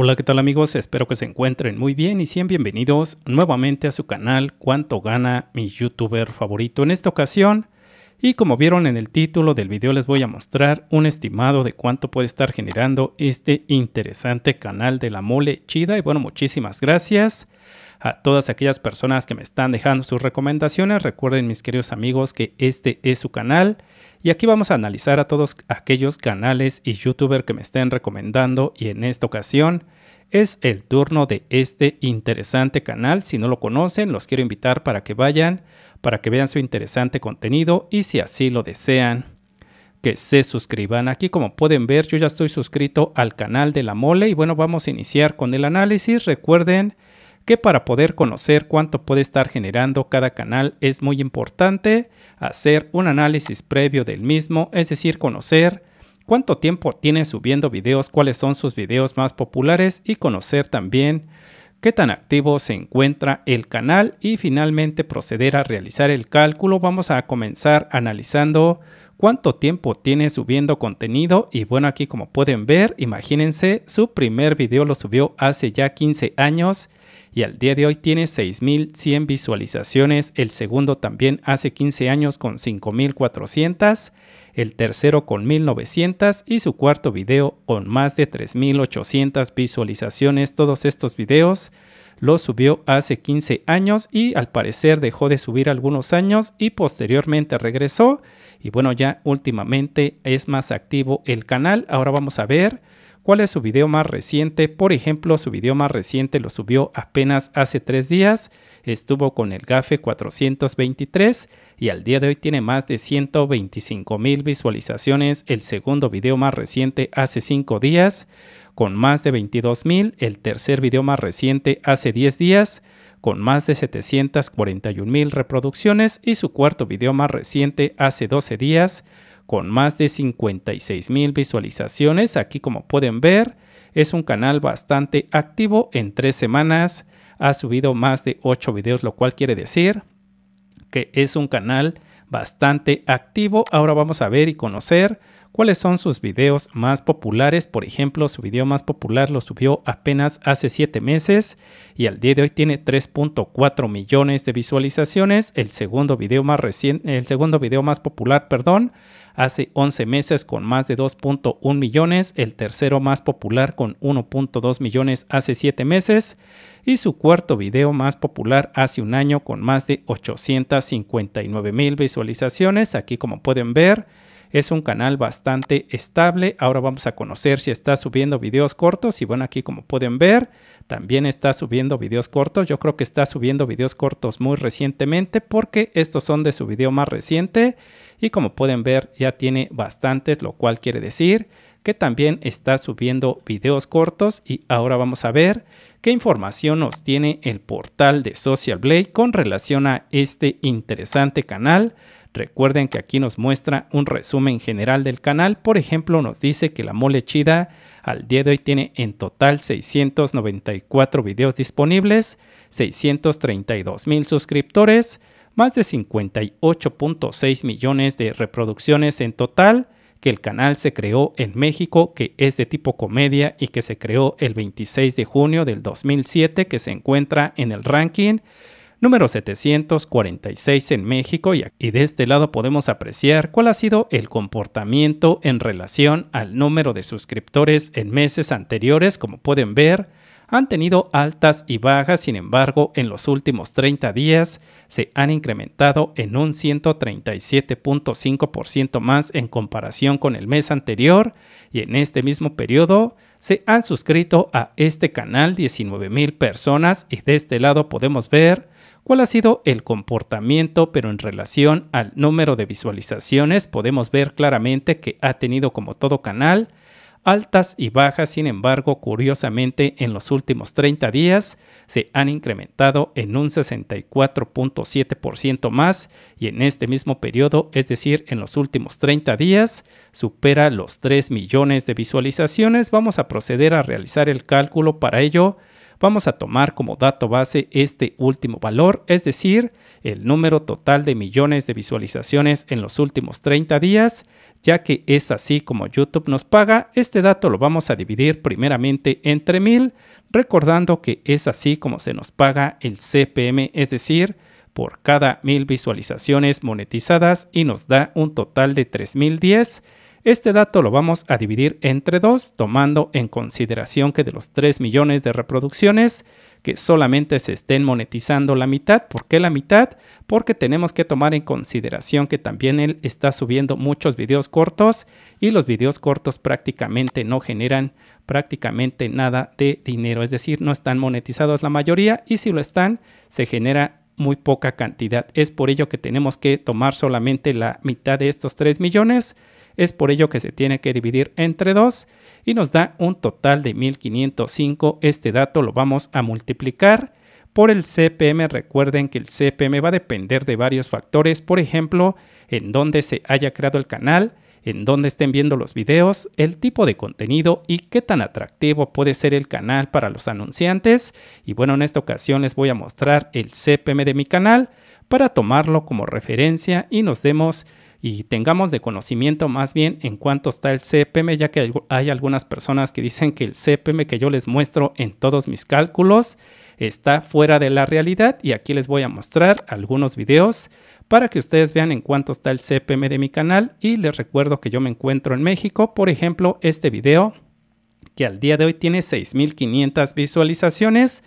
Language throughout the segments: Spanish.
Hola, ¿qué tal amigos? Espero que se encuentren muy bien y sean bienvenidos nuevamente a su canal Cuánto gana mi youtuber favorito en esta ocasión. Y como vieron en el título del video les voy a mostrar un estimado de cuánto puede estar generando este interesante canal de la mole chida. Y bueno, muchísimas gracias a todas aquellas personas que me están dejando sus recomendaciones. Recuerden mis queridos amigos que este es su canal y aquí vamos a analizar a todos aquellos canales y youtubers que me estén recomendando y en esta ocasión es el turno de este interesante canal. Si no lo conocen, los quiero invitar para que vayan, para que vean su interesante contenido y si así lo desean, que se suscriban. Aquí como pueden ver yo ya estoy suscrito al canal de la mole y bueno vamos a iniciar con el análisis. Recuerden que para poder conocer cuánto puede estar generando cada canal es muy importante hacer un análisis previo del mismo, es decir, conocer cuánto tiempo tiene subiendo videos, cuáles son sus videos más populares y conocer también qué tan activo se encuentra el canal y finalmente proceder a realizar el cálculo. Vamos a comenzar analizando cuánto tiempo tiene subiendo contenido y bueno aquí como pueden ver imagínense su primer video lo subió hace ya 15 años y al día de hoy tiene 6100 visualizaciones, el segundo también hace 15 años con 5400, el tercero con 1900 y su cuarto video con más de 3800 visualizaciones todos estos videos lo subió hace 15 años y al parecer dejó de subir algunos años y posteriormente regresó y bueno ya últimamente es más activo el canal ahora vamos a ver ¿Cuál es su video más reciente? Por ejemplo, su video más reciente lo subió apenas hace tres días. Estuvo con el GAFE 423 y al día de hoy tiene más de 125 mil visualizaciones. El segundo video más reciente hace cinco días con más de 22 mil. El tercer video más reciente hace 10 días con más de 741 mil reproducciones y su cuarto video más reciente hace 12 días con más de 56 mil visualizaciones. Aquí como pueden ver es un canal bastante activo. En tres semanas ha subido más de 8 videos, lo cual quiere decir que es un canal bastante activo. Ahora vamos a ver y conocer cuáles son sus videos más populares. Por ejemplo, su video más popular lo subió apenas hace 7 meses y al día de hoy tiene 3.4 millones de visualizaciones. El segundo video más reciente, el segundo video más popular, perdón, hace 11 meses con más de 2.1 millones, el tercero más popular con 1.2 millones hace 7 meses y su cuarto video más popular hace un año con más de 859 mil visualizaciones. Aquí como pueden ver es un canal bastante estable. Ahora vamos a conocer si está subiendo videos cortos y bueno aquí como pueden ver también está subiendo videos cortos. Yo creo que está subiendo videos cortos muy recientemente porque estos son de su video más reciente y como pueden ver ya tiene bastantes, lo cual quiere decir que también está subiendo videos cortos y ahora vamos a ver qué información nos tiene el portal de Social Blade con relación a este interesante canal. Recuerden que aquí nos muestra un resumen general del canal. Por ejemplo, nos dice que la mole chida al día de hoy tiene en total 694 videos disponibles, 632 mil suscriptores, más de 58.6 millones de reproducciones en total, que el canal se creó en México, que es de tipo comedia y que se creó el 26 de junio del 2007, que se encuentra en el ranking número 746 en México y, de este lado podemos apreciar cuál ha sido el comportamiento en relación al número de suscriptores en meses anteriores, como pueden ver, han tenido altas y bajas, sin embargo, en los últimos 30 días se han incrementado en un 137.5% más en comparación con el mes anterior y en este mismo periodo se han suscrito a este canal 19.000 personas y de este lado podemos ver cuál ha sido el comportamiento, pero en relación al número de visualizaciones podemos ver claramente que ha tenido como todo canal altas y bajas, sin embargo, curiosamente en los últimos 30 días se han incrementado en un 64.7% más y en este mismo periodo, es decir, en los últimos 30 días, supera los 3 millones de visualizaciones. Vamos a proceder a realizar el cálculo para ello vamos a tomar como dato base este último valor, es decir, el número total de millones de visualizaciones en los últimos 30 días, ya que es así como YouTube nos paga, este dato lo vamos a dividir primeramente entre 1000, recordando que es así como se nos paga el CPM, es decir, por cada 1000 visualizaciones monetizadas y nos da un total de 3010 este dato lo vamos a dividir entre dos, tomando en consideración que de los 3 millones de reproducciones, que solamente se estén monetizando la mitad. ¿Por qué la mitad? Porque tenemos que tomar en consideración que también él está subiendo muchos videos cortos y los videos cortos prácticamente no generan prácticamente nada de dinero. Es decir, no están monetizados la mayoría y si lo están, se genera muy poca cantidad. Es por ello que tenemos que tomar solamente la mitad de estos 3 millones es por ello que se tiene que dividir entre 2 y nos da un total de 1505. Este dato lo vamos a multiplicar por el CPM. Recuerden que el CPM va a depender de varios factores, por ejemplo, en dónde se haya creado el canal, en dónde estén viendo los videos, el tipo de contenido y qué tan atractivo puede ser el canal para los anunciantes. Y bueno, en esta ocasión les voy a mostrar el CPM de mi canal para tomarlo como referencia y nos demos y tengamos de conocimiento más bien en cuánto está el CPM, ya que hay algunas personas que dicen que el CPM que yo les muestro en todos mis cálculos está fuera de la realidad y aquí les voy a mostrar algunos videos para que ustedes vean en cuánto está el CPM de mi canal y les recuerdo que yo me encuentro en México, por ejemplo, este video que al día de hoy tiene 6500 visualizaciones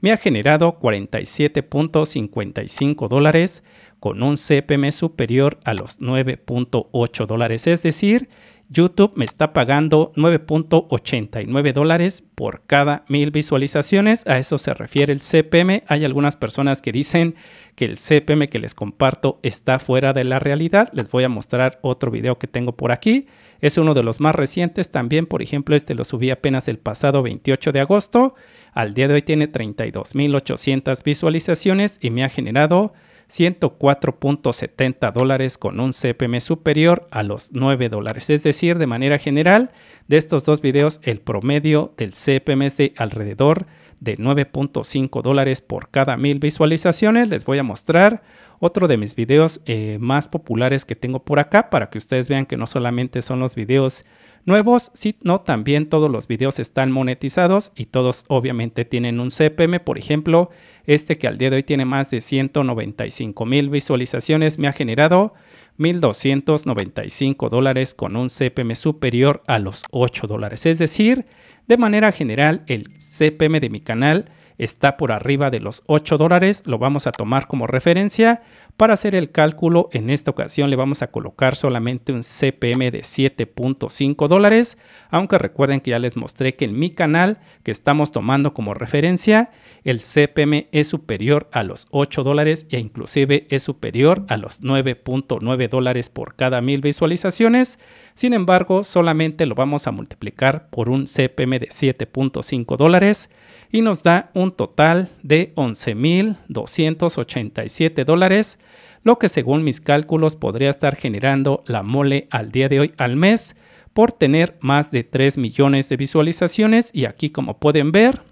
me ha generado 47.55 dólares con un CPM superior a los 9.8 dólares. Es decir, YouTube me está pagando 9.89 dólares por cada mil visualizaciones. A eso se refiere el CPM. Hay algunas personas que dicen que el CPM que les comparto está fuera de la realidad. Les voy a mostrar otro video que tengo por aquí. Es uno de los más recientes también. Por ejemplo, este lo subí apenas el pasado 28 de agosto al día de hoy tiene 32.800 visualizaciones y me ha generado 104.70 dólares con un CPM superior a los 9 dólares. Es decir, de manera general, de estos dos videos, el promedio del CPM es de alrededor de 9.5 dólares por cada mil visualizaciones. Les voy a mostrar otro de mis videos eh, más populares que tengo por acá para que ustedes vean que no solamente son los videos nuevos, sino también todos los videos están monetizados y todos obviamente tienen un CPM. Por ejemplo, este que al día de hoy tiene más de 195 mil visualizaciones me ha generado 1.295 dólares con un CPM superior a los 8 dólares. Es decir, de manera general, el CPM de mi canal está por arriba de los 8 dólares, lo vamos a tomar como referencia. Para hacer el cálculo, en esta ocasión le vamos a colocar solamente un CPM de 7.5 dólares, aunque recuerden que ya les mostré que en mi canal que estamos tomando como referencia, el CPM es superior a los 8 dólares e inclusive es superior a los 9.9 dólares por cada mil visualizaciones. Sin embargo, solamente lo vamos a multiplicar por un CPM de 7.5 dólares y nos da un total de 11.287 dólares, lo que según mis cálculos podría estar generando la mole al día de hoy al mes por tener más de 3 millones de visualizaciones y aquí como pueden ver,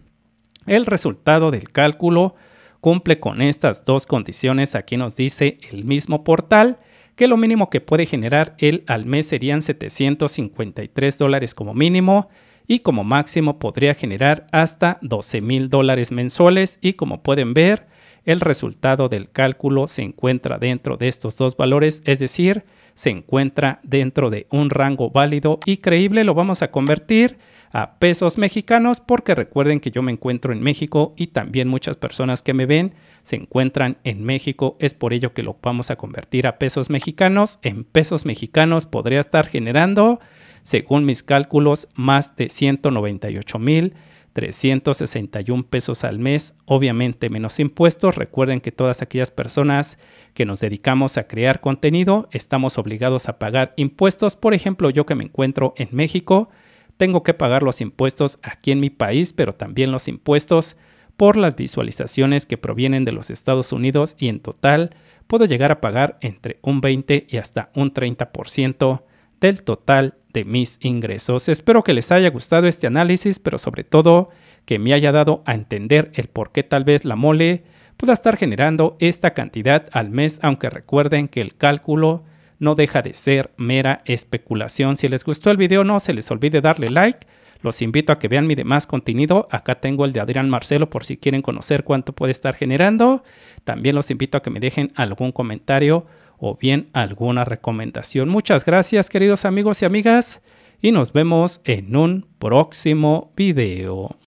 el resultado del cálculo cumple con estas dos condiciones, aquí nos dice el mismo portal que lo mínimo que puede generar él al mes serían 753 dólares como mínimo y como máximo podría generar hasta 12 mil dólares mensuales y como pueden ver el resultado del cálculo se encuentra dentro de estos dos valores, es decir, se encuentra dentro de un rango válido y creíble. Lo vamos a convertir a pesos mexicanos porque recuerden que yo me encuentro en México y también muchas personas que me ven se encuentran en México. Es por ello que lo vamos a convertir a pesos mexicanos. En pesos mexicanos podría estar generando según mis cálculos, más de 198,361 pesos al mes, obviamente menos impuestos. Recuerden que todas aquellas personas que nos dedicamos a crear contenido estamos obligados a pagar impuestos. Por ejemplo, yo que me encuentro en México, tengo que pagar los impuestos aquí en mi país, pero también los impuestos por las visualizaciones que provienen de los Estados Unidos y en total puedo llegar a pagar entre un 20 y hasta un 30% del total de mis ingresos. Espero que les haya gustado este análisis, pero sobre todo que me haya dado a entender el por qué tal vez la mole pueda estar generando esta cantidad al mes, aunque recuerden que el cálculo no deja de ser mera especulación. Si les gustó el video, no se les olvide darle like. Los invito a que vean mi demás contenido. Acá tengo el de Adrián Marcelo por si quieren conocer cuánto puede estar generando. También los invito a que me dejen algún comentario o bien alguna recomendación. Muchas gracias queridos amigos y amigas y nos vemos en un próximo video.